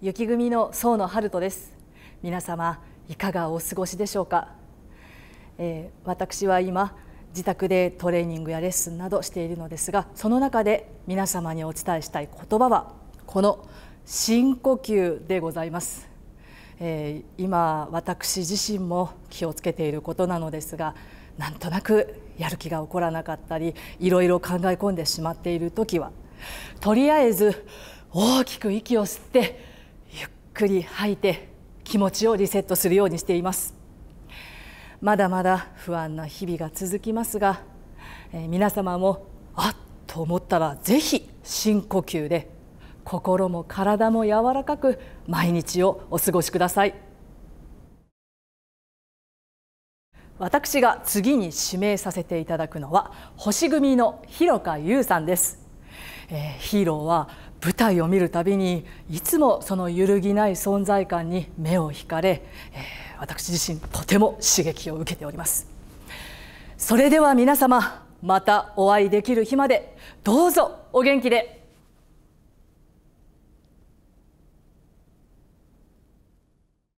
雪組の僧野春人です皆様いかがお過ごしでしょうか、えー、私は今自宅でトレーニングやレッスンなどしているのですがその中で皆様にお伝えしたい言葉はこの深呼吸でございます、えー、今私自身も気をつけていることなのですがなんとなくやる気が起こらなかったりいろいろ考え込んでしまっている時はとりあえず大きく息を吸ってくり吐いて気持ちをリセットするようにしていますまだまだ不安な日々が続きますが、えー、皆様もあっと思ったら是非深呼吸で心も体も柔らかく毎日をお過ごしください私が次に指名させていただくのは星組の広香優さんですえー、ヒーローは舞台を見るたびにいつもその揺るぎない存在感に目を引かれ、えー、私自身とても刺激を受けておりますそれでは皆様またお会いできる日までどうぞお元気で